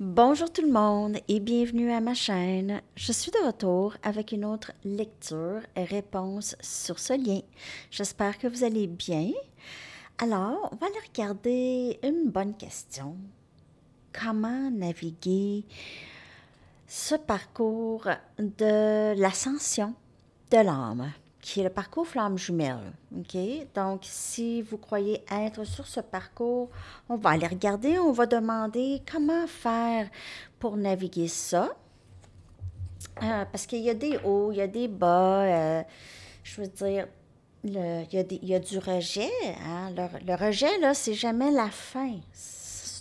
Bonjour tout le monde et bienvenue à ma chaîne. Je suis de retour avec une autre lecture et réponse sur ce lien. J'espère que vous allez bien. Alors, on va aller regarder une bonne question. Comment naviguer ce parcours de l'ascension de l'âme? qui est le parcours Flamme Jumelle. OK? Donc, si vous croyez être sur ce parcours, on va aller regarder, on va demander comment faire pour naviguer ça. Euh, parce qu'il y a des hauts, il y a des bas, euh, je veux dire, le, il, y a du rejet. Hein? Le, le rejet, là, c'est jamais la fin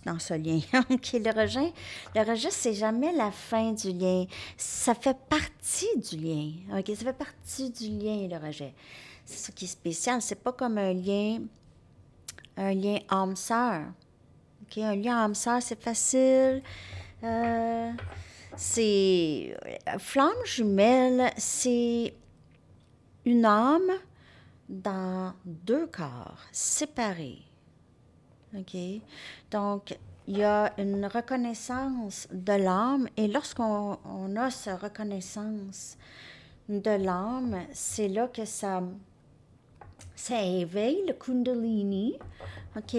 dans ce lien. le rejet, le rejet, c'est jamais la fin du lien. Ça fait partie du lien. ça fait partie du lien, le rejet. C'est ce qui est spécial. C'est pas comme un lien, un lien âme-sœur. un lien homme sœur c'est facile. Euh, c'est... Flamme jumelle, c'est une âme dans deux corps séparés OK. Donc, il y a une reconnaissance de l'âme et lorsqu'on a cette reconnaissance de l'âme, c'est là que ça, ça éveille le kundalini, OK,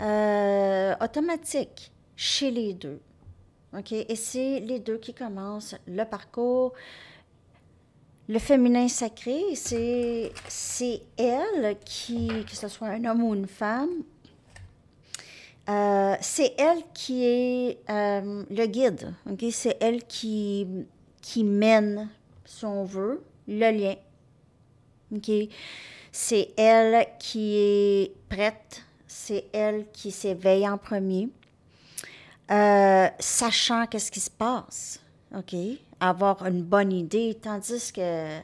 euh, automatique chez les deux. OK, et c'est les deux qui commencent le parcours. Le féminin sacré, c'est elle qui, que ce soit un homme ou une femme, euh, c'est elle qui est euh, le guide, ok? C'est elle qui, mène, si on veut, le lien, ok? C'est elle qui est prête, c'est elle qui s'éveille en premier, euh, sachant qu'est-ce qui se passe, ok? Avoir une bonne idée, tandis que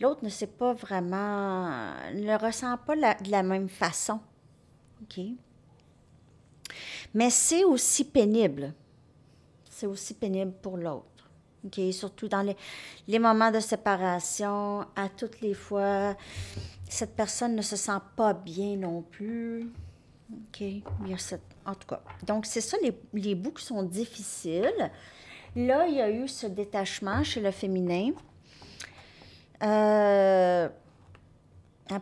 l'autre ne sait pas vraiment, ne ressent pas de la même façon, ok? Mais c'est aussi pénible. C'est aussi pénible pour l'autre. Okay, surtout dans les, moments de séparation, à toutes les fois, cette personne ne se sent pas bien non plus. OK, en tout cas. Donc, c'est ça les, les, bouts qui sont difficiles. Là, il y a eu ce détachement chez le féminin. Euh,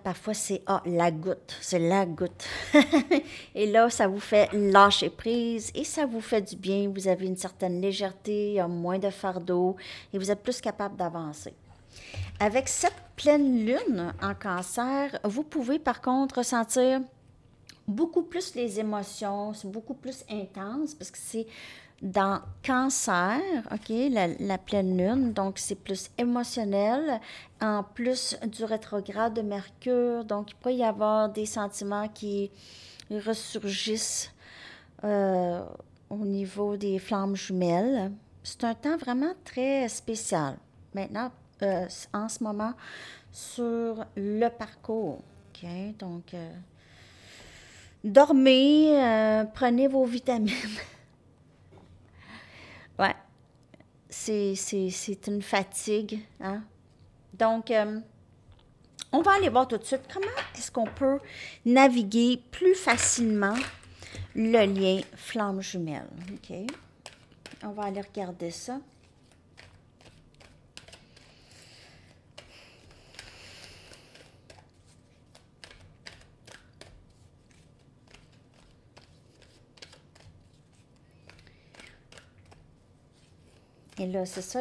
parfois, c'est ah, la goutte, c'est la goutte. et là, ça vous fait lâcher prise et ça vous fait du bien. Vous avez une certaine légèreté, moins de fardeau et vous êtes plus capable d'avancer. Avec cette pleine lune en cancer, vous pouvez par contre ressentir beaucoup plus les émotions, c'est beaucoup plus intense parce que c'est dans Cancer, OK, la, pleine lune, donc c'est plus émotionnel, en plus du rétrograde de Mercure, donc il peut y avoir des sentiments qui ressurgissent euh, au niveau des flammes jumelles. C'est un temps vraiment très spécial. Maintenant, euh, en ce moment, sur le parcours, OK, donc... Euh, dormez, prenez vos vitamines. c'est une fatigue. Hein. Donc, euh, on va aller voir tout de suite comment est-ce qu'on peut naviguer plus facilement le lien flamme jumelle. OK? On va aller regarder ça. Et là, c'est ça,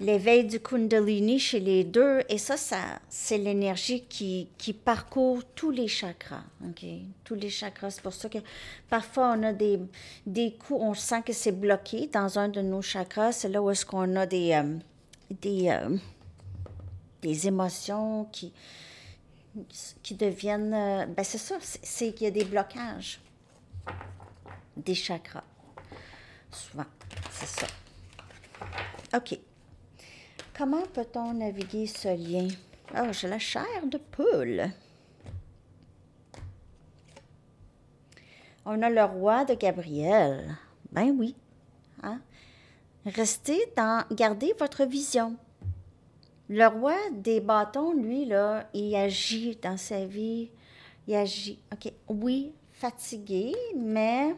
l'éveil du Kundalini chez les deux. Et ça, ça c'est l'énergie qui, parcourt tous les chakras. Tous les chakras. C'est pour ça que parfois, on a des, des coups, on sent que c'est bloqué dans un de nos chakras. C'est là où est-ce qu'on a des, euh, des, euh, des émotions qui, qui deviennent... Euh, ben, c'est ça, c'est qu'il y a des blocages des chakras. Souvent, c'est ça. OK. Comment peut-on naviguer ce lien? Oh, j'ai la chair de poule. On a le roi de Gabriel. Ben oui. Hein? Restez dans... Gardez votre vision. Le roi des bâtons, lui, là, il agit dans sa vie. Il agit. OK. Oui, fatigué, mais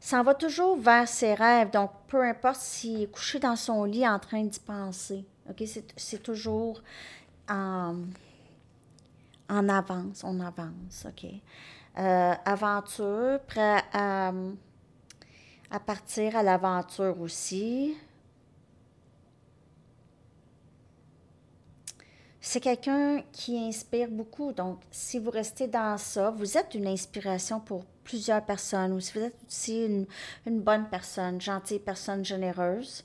s'en va toujours vers ses rêves. Donc, peu importe s'il est couché dans son lit en train d'y penser. OK? C'est toujours en, avance. On avance. OK? Euh, aventure, prêt à, partir à l'aventure aussi. C'est quelqu'un qui inspire beaucoup. Donc, si vous restez dans ça, vous êtes une inspiration pour plusieurs personnes ou si vous êtes aussi une, bonne personne, gentille personne, généreuse.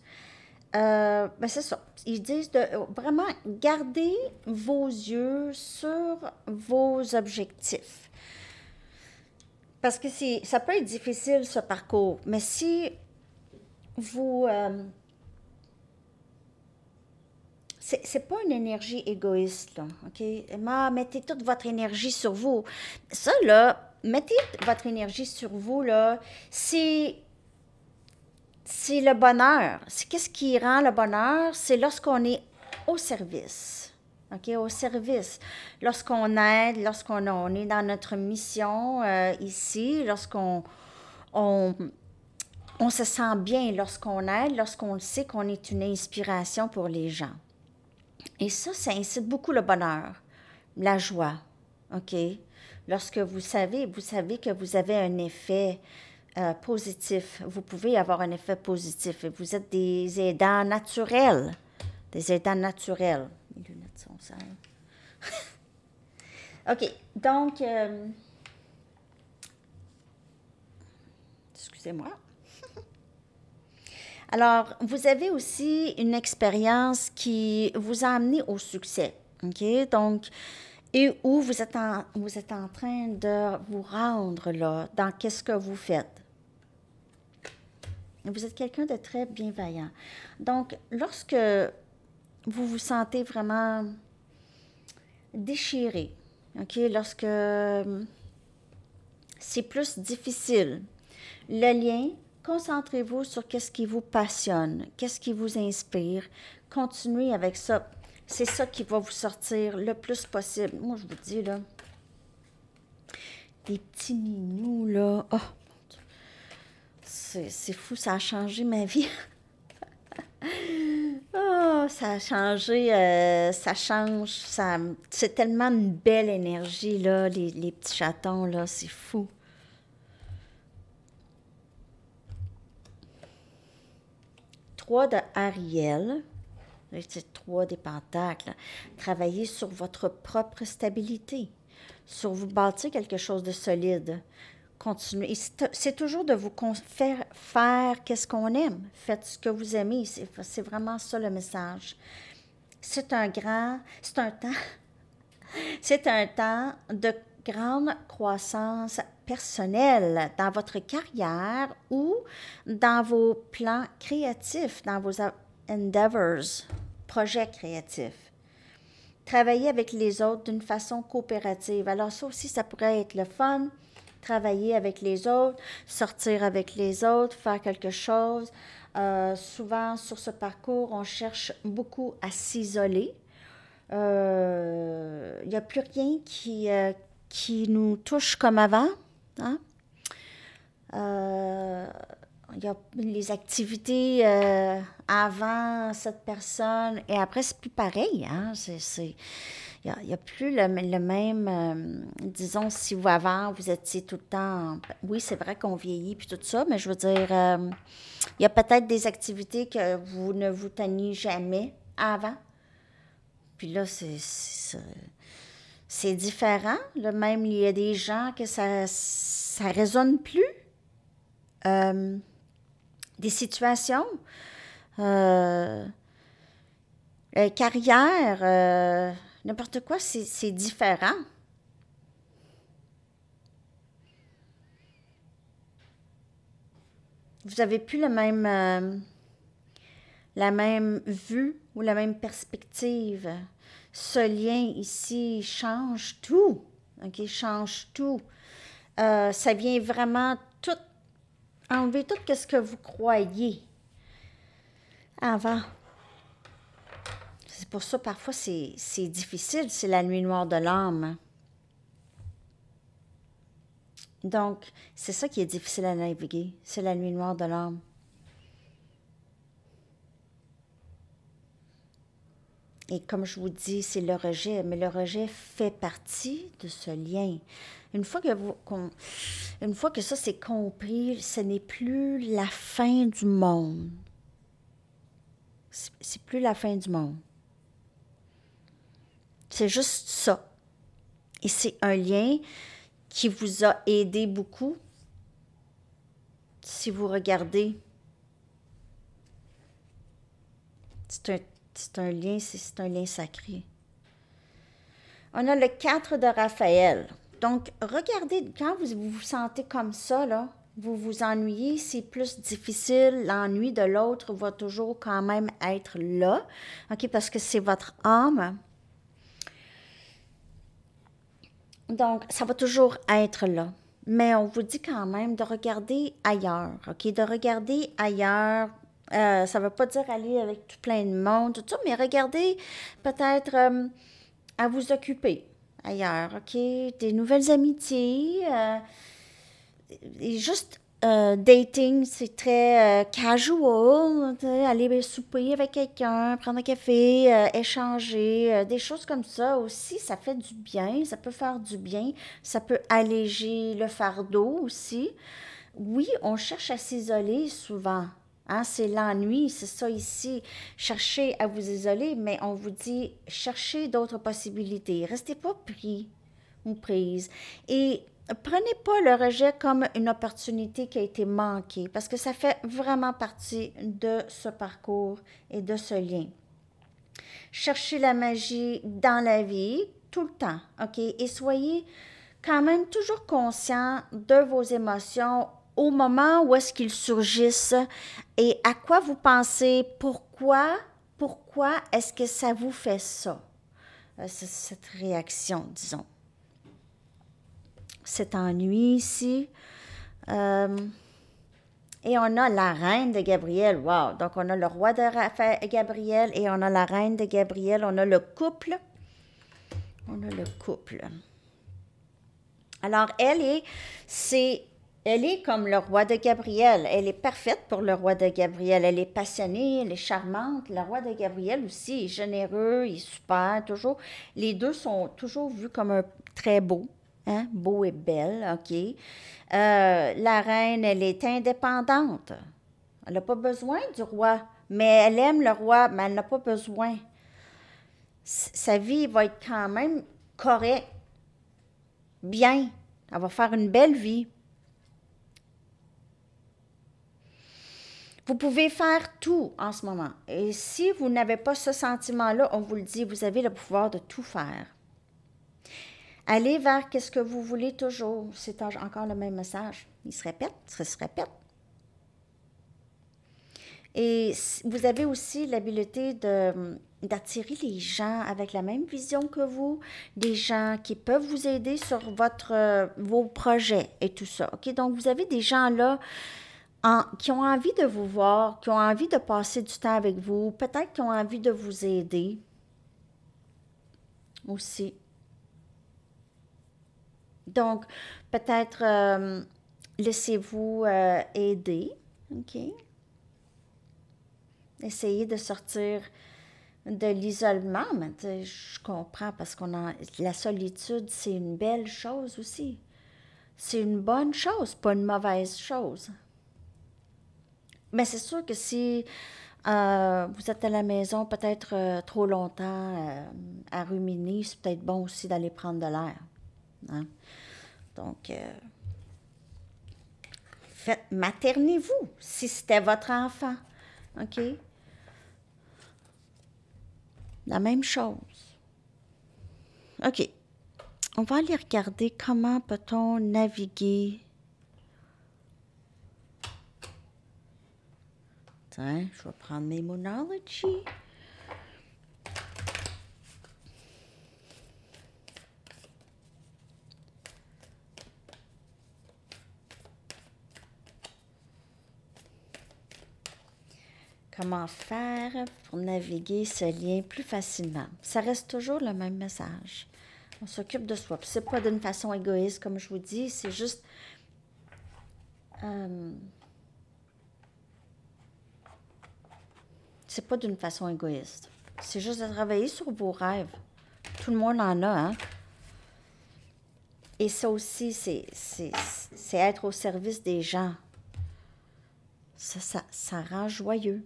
Euh, ben, c'est ça. Ils disent de euh, vraiment garder vos yeux sur vos objectifs. Parce que ça peut être difficile, ce parcours, mais si vous, euh, c'est pas une énergie égoïste, OK? Emma, mettez toute votre énergie sur vous. Ça, mettez votre énergie sur vous, là, c'est... C'est le bonheur. qu'est-ce qui rend le bonheur? C'est lorsqu'on est au service. OK? Au service. Lorsqu'on aide, lorsqu'on est dans notre mission euh, ici, lorsqu'on... On, on se sent bien lorsqu'on aide, lorsqu'on sait qu'on est une inspiration pour les gens. Et ça, ça incite beaucoup le bonheur, la joie. OK? Lorsque vous savez, vous savez que vous avez un effet euh, positif. Vous pouvez avoir un effet positif. Et vous êtes des aidants naturels. Des aidants naturels. Mes lunettes sont sales. OK. Donc, euh, excusez-moi. Alors, vous avez aussi une expérience qui vous a amené au succès. OK? Donc, et où vous êtes en, vous êtes en train de vous rendre là, dans qu'est-ce que vous faites. Vous êtes quelqu'un de très bienveillant. Donc, lorsque vous vous sentez vraiment déchiré, OK, lorsque hum, c'est plus difficile, le lien Concentrez-vous sur qu'est-ce qui vous passionne, qu'est-ce qui vous inspire. Continuez avec ça. C'est ça qui va vous sortir le plus possible. Moi, je vous dis, là, des petits ninous, là. Oh, c'est fou, ça a changé ma vie. oh, ça a changé, euh, ça change. Ça, c'est tellement une belle énergie, là, les, les petits chatons, là, c'est fou. Trois de Ariel, c'est trois des Pentacles, travaillez sur votre propre stabilité, sur vous bâtir quelque chose de solide. Continuez. C'est toujours de vous faire, faire qu'est-ce qu'on aime. Faites ce que vous aimez. C'est vraiment ça le message. C'est un grand, c'est un temps, c'est un temps de grande croissance personnelle dans votre carrière ou dans vos plans créatifs, dans vos endeavors, projets créatifs. Travailler avec les autres d'une façon coopérative. Alors ça aussi, ça pourrait être le fun. Travailler avec les autres, sortir avec les autres, faire quelque chose. Euh, souvent, sur ce parcours, on cherche beaucoup à s'isoler. Euh, il n'y a plus rien qui, euh, qui nous touche comme avant. Hein. Euh, il y a les activités euh, avant cette personne et après, c'est plus pareil. Hein. il n'y a, plus le, même, euh, disons, si vous avant, vous étiez tout le temps, oui, c'est vrai qu'on vieillit, puis tout ça, mais je veux dire, il y a peut-être des activités que vous ne vous teniez jamais avant. Puis là, c'est, c'est différent. Là, même, il y a des gens que ça ne résonne plus. Euh, des situations, euh, euh, carrière, n'importe quoi, c'est différent. Vous n'avez plus même, la même vue ou la même perspective ce lien ici change tout. OK, change tout. Euh, ça vient vraiment tout, enlever tout ce que vous croyez avant. C'est pour ça, parfois, c'est difficile, c'est la nuit noire de l'âme. Hein. Donc, c'est ça qui est difficile à naviguer, c'est la nuit noire de l'âme. Et comme je vous dis, c'est le rejet, mais le rejet fait partie de ce lien. Une fois que, vous, une fois que ça c'est compris, ce n'est plus la fin du monde. C'est plus la fin du monde. C'est juste ça. Et c'est un lien qui vous a aidé beaucoup. Si vous regardez, c'est un c'est un lien, c'est un lien sacré. On a le 4 de Raphaël. Donc, regardez, quand vous vous sentez comme ça, là, vous vous ennuyez, c'est plus difficile. L'ennui de l'autre va toujours quand même être là, ok, parce que c'est votre âme. Donc, ça va toujours être là. Mais on vous dit quand même de regarder ailleurs, ok, de regarder ailleurs, euh, ça ne veut pas dire aller avec tout plein de monde, tout ça, mais regardez peut-être euh, à vous occuper ailleurs, OK? Des nouvelles amitiés. Euh, et juste dating, c'est très casual. Aller souper avec quelqu'un, prendre un café, échanger, des choses comme ça aussi, ça fait du bien, ça peut faire du bien, ça peut alléger le fardeau aussi. Oui, on cherche à s'isoler souvent Hein? c'est l'ennui, c'est ça ici. Cherchez à vous isoler, mais on vous dit cherchez d'autres possibilités. Restez pas pris ou prise. Et prenez pas le rejet comme une opportunité qui a été manquée, parce que ça fait vraiment partie de ce parcours et de ce lien. Cherchez la magie dans la vie tout le temps, OK? Et soyez quand même toujours conscient de vos émotions au moment où est-ce qu'ils surgissent et à quoi vous pensez, pourquoi, pourquoi est-ce que ça vous fait ça, euh, cette réaction, disons. Cet ennui ici. Euh, et on a la reine de Gabriel. Wow! Donc, on a le roi de Gabriel et on a la reine de Gabriel. On a le couple. On a le couple. Alors, elle est, c'est elle est comme le roi de Gabriel. Elle est parfaite pour le roi de Gabriel. Elle est passionnée, elle est charmante. Le roi de Gabriel aussi est généreux, il est super, toujours. Les deux sont toujours vus comme un très beau, hein? beau et belle, OK. Euh, la reine, elle est indépendante. Elle n'a pas besoin du roi, mais elle aime le roi, mais elle n'a pas besoin. Sa vie va être quand même correcte, bien. Elle va faire une belle vie, Vous pouvez faire tout en ce moment. Et si vous n'avez pas ce sentiment-là, on vous le dit, vous avez le pouvoir de tout faire. Allez vers qu'est-ce que vous voulez toujours. C'est encore le même message. Il se répète, ça se répète. Et vous avez aussi l'habileté d'attirer les gens avec la même vision que vous, des gens qui peuvent vous aider sur votre, euh, vos projets et tout ça. OK? Donc, vous avez des gens là qui ont envie de vous voir, qui ont envie de passer du temps avec vous, peut-être qui ont envie de vous aider aussi. Donc, peut-être euh, laissez-vous euh, aider, OK? Essayez de sortir de l'isolement, mais je comprends parce qu'on a la solitude, c'est une belle chose aussi. C'est une bonne chose, pas une mauvaise chose. Mais ben, c'est sûr que si euh, vous êtes à la maison peut-être euh, trop longtemps euh, à ruminer, c'est peut-être bon aussi d'aller prendre de l'air. Hein. Donc, faites, maternez-vous si c'était votre enfant. OK? La même chose. OK. On va aller regarder comment peut-on naviguer Hein? je vais prendre mes monologues. Comment faire pour naviguer ce lien plus facilement? Ça reste toujours le même message. On s'occupe de soi. Ce n'est pas d'une façon égoïste, comme je vous dis, c'est juste... Euh, c'est pas d'une façon égoïste. C'est juste de travailler sur vos rêves. Tout le monde en a, hein? Et ça aussi, c'est être au service des gens. Ça, ça, ça rend joyeux.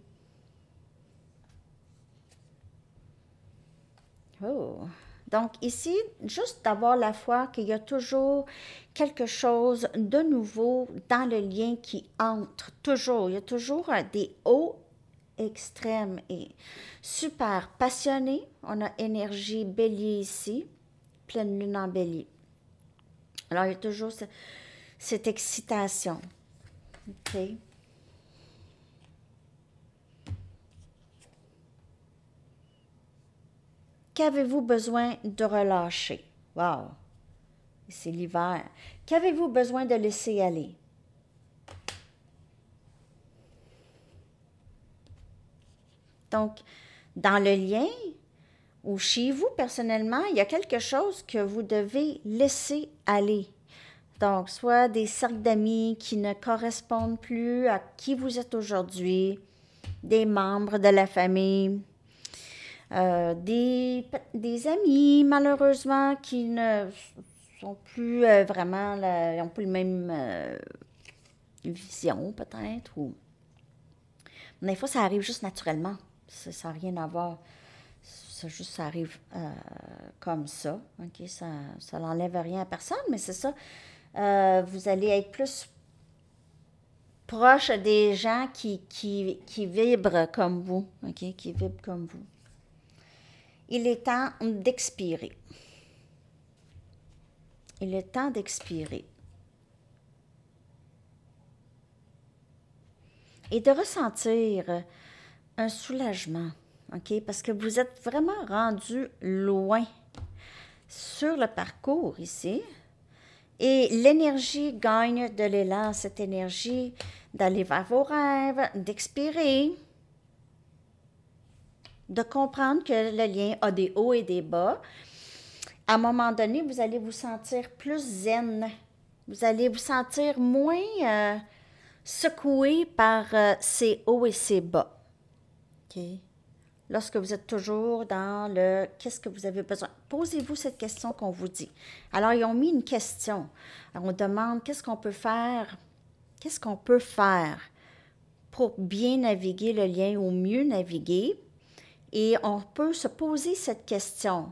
Oh. Donc ici, juste d'avoir la foi qu'il y a toujours quelque chose de nouveau dans le lien qui entre, toujours. Il y a toujours des hauts extrême et super passionné. On a énergie bélier ici, pleine lune en bélier. Alors, il y a toujours cette excitation. OK? Qu'avez-vous besoin de relâcher? Wow! C'est l'hiver. Qu'avez-vous besoin de laisser aller? Donc, dans le lien ou chez vous personnellement, il y a quelque chose que vous devez laisser aller. Donc, soit des cercles d'amis qui ne correspondent plus à qui vous êtes aujourd'hui, des membres de la famille, euh, des, amis malheureusement qui ne sont plus euh, vraiment, la, plus la même euh, vision peut-être. Ou... des fois, ça arrive juste naturellement. Ça n'a rien à voir. Ça juste arrive euh, comme ça. OK? Ça, ça n'enlève rien à personne, mais c'est ça. Euh, vous allez être plus proche des gens qui, qui, qui vibrent comme vous. Qui vibrent comme vous. Il est temps d'expirer. Il est temps d'expirer. Et de ressentir un soulagement, OK? Parce que vous êtes vraiment rendu loin sur le parcours ici. Et l'énergie gagne de l'élan, cette énergie d'aller vers vos rêves, d'expirer, de comprendre que le lien a des hauts et des bas. À un moment donné, vous allez vous sentir plus zen. Vous allez vous sentir moins euh, secoué par euh, ces hauts et ces bas. Lorsque vous êtes toujours dans le qu'est-ce que vous avez besoin, posez-vous cette question qu'on vous dit. Alors, ils ont mis une question. on demande qu'est-ce qu'on peut faire, qu'est-ce qu'on peut faire pour bien naviguer le lien ou mieux naviguer. Et on peut se poser cette question.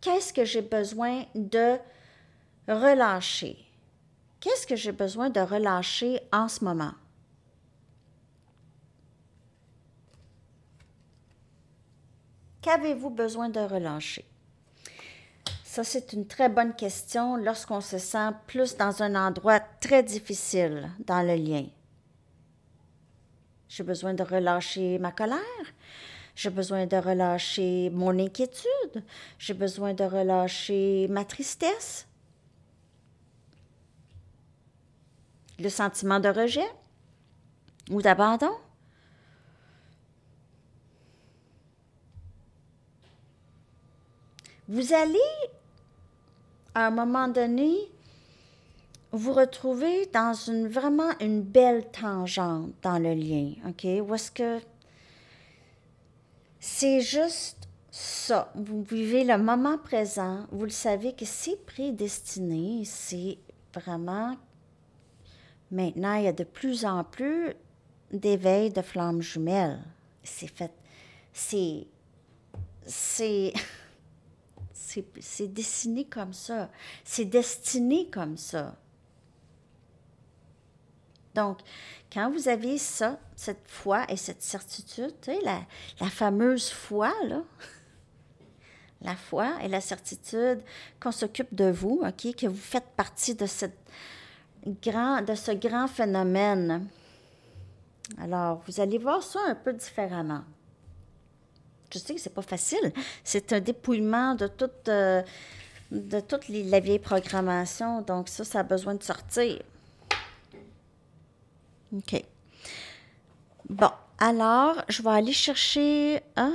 Qu'est-ce que j'ai besoin de relâcher? Qu'est-ce que j'ai besoin de relâcher en ce moment? Qu'avez-vous besoin de relâcher? Ça, c'est une très bonne question lorsqu'on se sent plus dans un endroit très difficile dans le lien. J'ai besoin de relâcher ma colère. J'ai besoin de relâcher mon inquiétude. J'ai besoin de relâcher ma tristesse. Le sentiment de rejet ou d'abandon. vous allez, à un moment donné, vous retrouver dans une vraiment une belle tangente dans le lien, OK? Ou est-ce que c'est juste ça. Vous vivez le moment présent. Vous le savez que c'est prédestiné. C'est vraiment... Maintenant, il y a de plus en plus d'éveil de flammes jumelles. C'est fait... C'est... C'est... C'est dessiné comme ça. C'est destiné comme ça. Donc, quand vous avez ça, cette foi et cette certitude, la, la fameuse foi, la foi et la certitude qu'on s'occupe de vous, que vous faites partie de, de ce grand phénomène. Alors, vous allez voir ça un peu différemment je sais que c'est pas facile. C'est un dépouillement de toute, euh, de les, la vieille programmation. Donc, ça, ça a besoin de sortir. OK. Bon, alors, je vais aller chercher un,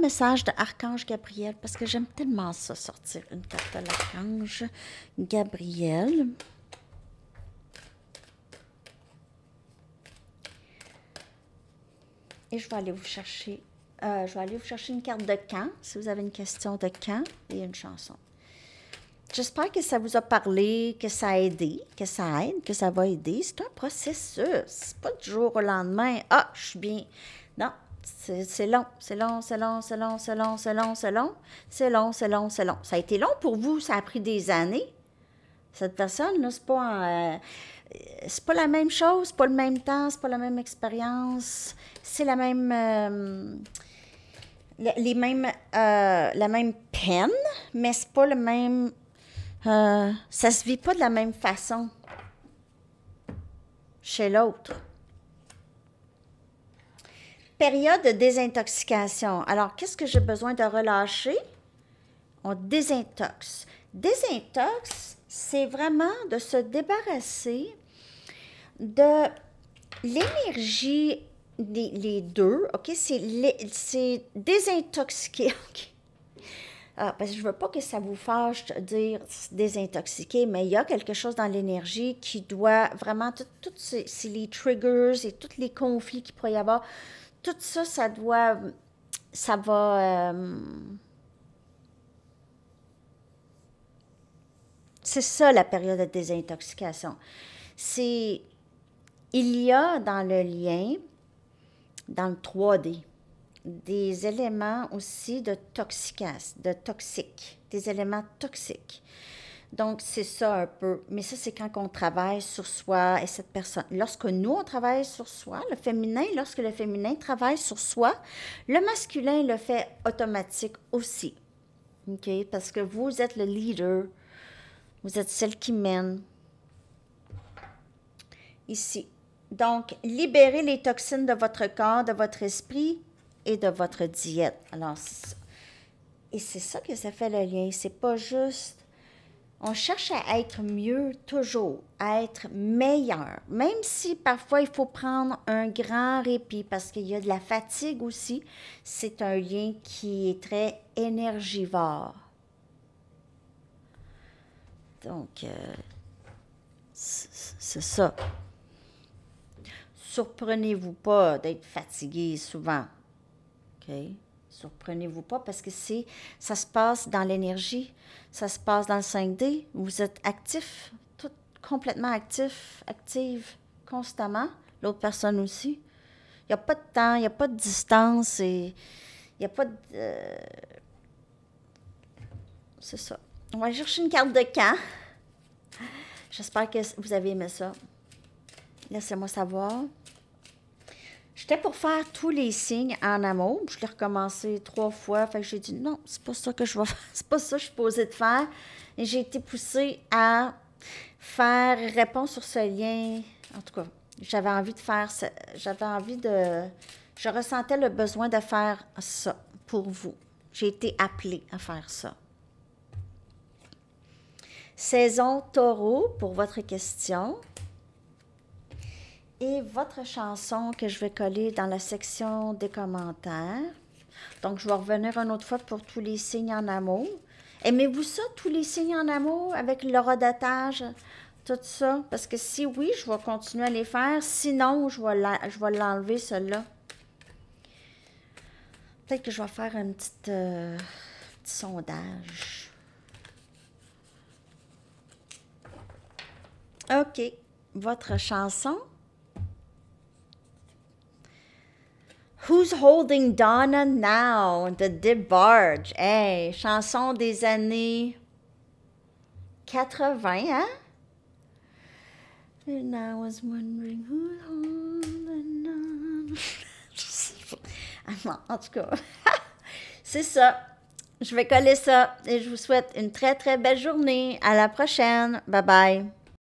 message de Archange Gabriel parce que j'aime tellement ça, sortir une carte de l'Archange Gabriel. Et je vais aller vous chercher euh, je vais aller vous chercher une carte de camp, si vous avez une question de camp et une chanson. J'espère que ça vous a parlé, que ça a aidé, que ça aide, que ça va aider. C'est un processus. C'est pas du jour au lendemain. Ah, je suis bien. Non, c'est long, c'est long, c'est long, c'est long, c'est long, c'est long, c'est long, c'est long, c'est long, c'est long. Ça a été long pour vous, ça a pris des années. Cette personne, là, c'est pas. Euh, c'est pas la même chose, c'est pas le même temps, c'est pas la même expérience, c'est la même. Euh, les mêmes, euh, la même peine, mais c'est pas le même. Euh, ça se vit pas de la même façon chez l'autre. Période de désintoxication. Alors, qu'est-ce que j'ai besoin de relâcher? On désintoxe. Désintoxe, c'est vraiment de se débarrasser de l'énergie des les deux, OK? C'est désintoxiquer, OK? Ah, parce que je veux pas que ça vous fâche de dire désintoxiquer, mais il y a quelque chose dans l'énergie qui doit vraiment, tous les triggers et tous les conflits qu'il pourrait y avoir, tout ça, ça doit, ça va... Euh, C'est ça la période de désintoxication. C'est. Il y a dans le lien, dans le 3D, des éléments aussi de toxiques. de toxique, des éléments toxiques. Donc, c'est ça un peu. Mais ça, c'est quand on travaille sur soi et cette personne. Lorsque nous, on travaille sur soi, le féminin, lorsque le féminin travaille sur soi, le masculin le fait automatique aussi. OK? Parce que vous êtes le leader vous êtes celle qui mène. Ici. Donc, libérez les toxines de votre corps, de votre esprit et de votre diète. Alors, et c'est ça que ça fait le lien. C'est pas juste. On cherche à être mieux toujours, à être meilleur, même si parfois il faut prendre un grand répit parce qu'il y a de la fatigue aussi. C'est un lien qui est très énergivore. Donc, euh, c'est ça. Surprenez-vous pas d'être fatigué souvent. OK? Surprenez-vous pas parce que c'est, ça se passe dans l'énergie, ça se passe dans le 5D. Vous êtes actif, tout complètement actif, active constamment. L'autre personne aussi. Il n'y a pas de temps, il n'y a pas de distance et il n'y a pas de. Euh, c'est ça. On va chercher une carte de camp. J'espère que vous avez aimé ça. Laissez-moi savoir. J'étais pour faire tous les signes en amour. Je l'ai recommencé trois fois. Fait j'ai dit non, c'est pas ça que je vais faire. C'est pas ça que je suis posée de faire. j'ai été poussée à faire répondre sur ce lien. En tout cas, j'avais envie de faire ça. J'avais envie de. Je ressentais le besoin de faire ça pour vous. J'ai été appelée à faire ça. Saison taureau pour votre question. Et votre chanson que je vais coller dans la section des commentaires. Donc, je vais revenir une autre fois pour tous les signes en amour. Aimez-vous ça, tous les signes en amour, avec le rodatage, tout ça? Parce que si oui, je vais continuer à les faire. Sinon, je vais l'enlever, celle-là. Peut-être que je vais faire un petit euh, sondage. OK. Votre chanson? Who's Holding Donna Now? The DeBarge. Hey, chanson des années 80, hein? And I was wondering who's holding on. Ah, en tout cas, c'est ça. Je vais coller ça et je vous souhaite une très très belle journée. À la prochaine. Bye bye.